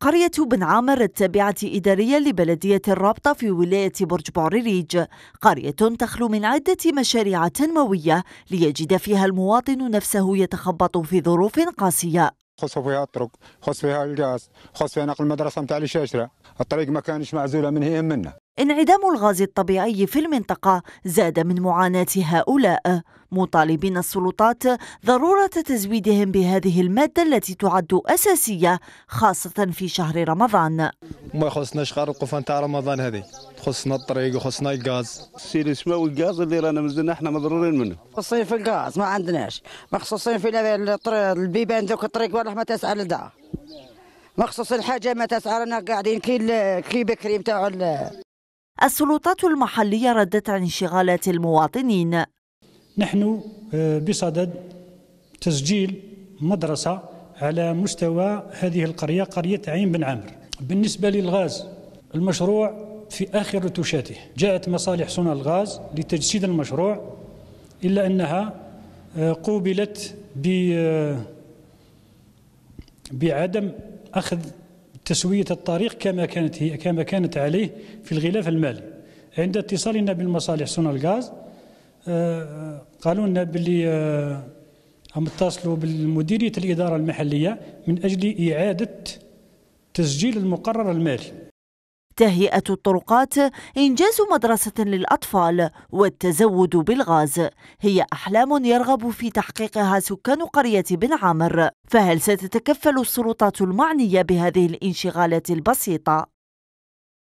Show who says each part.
Speaker 1: قرية بن عامر التابعة إداريا لبلدية الرابطة في ولاية برج بوريريج قرية تخلو من عدة مشاريع تنموية ليجد فيها المواطن نفسه يتخبط في ظروف قاسية خص فيها الطرق خص فيها الجاز خص فيها نقل المدرسة متاع الشاشرة الطريق ما كانش معزولة من هي منه إيه انعدام الغاز الطبيعي في المنطقة زاد من معاناة هؤلاء مطالبين السلطات ضرورة تزويدهم بهذه المادة التي تعد أساسية خاصة في شهر رمضان
Speaker 2: ما يخصناش غير القفان تاع رمضان هذه
Speaker 1: خصنا الطريق وخصنا الغاز السيل السماوي والغاز اللي رانا مازلنا احنا مضرورين منه
Speaker 3: مخصصين في الغاز ما عندناش مخصوصين في البيبان ذوك الطريق والله ما تسعى لدا مخصص الحاجه ما تسعى لنا قاعدين كي كي بكري نتاعو
Speaker 1: السلطات المحلية ردت عن انشغالات المواطنين
Speaker 2: نحن آه، بصدد تسجيل مدرسة على مستوى هذه القرية قرية عين بن عامر بالنسبة للغاز المشروع في آخر رتوشاته جاءت مصالح صنع الغاز لتجسيد المشروع إلا أنها آه، قوبلت آه، بعدم أخذ تسوية الطريق كما كانت هي كما كانت عليه في الغلاف المالي عند اتصالنا بالمصالح صنع الغاز آه، قالوا لنا باللي آه، هم اتصلوا بالمديرية الإدارة المحلية من أجل إعادة تسجيل المقرر المالي تهيئة الطرقات
Speaker 1: إنجاز مدرسة للأطفال والتزود بالغاز هي أحلام يرغب في تحقيقها سكان قرية بن عامر فهل ستتكفل السلطات المعنية بهذه الانشغالات البسيطة؟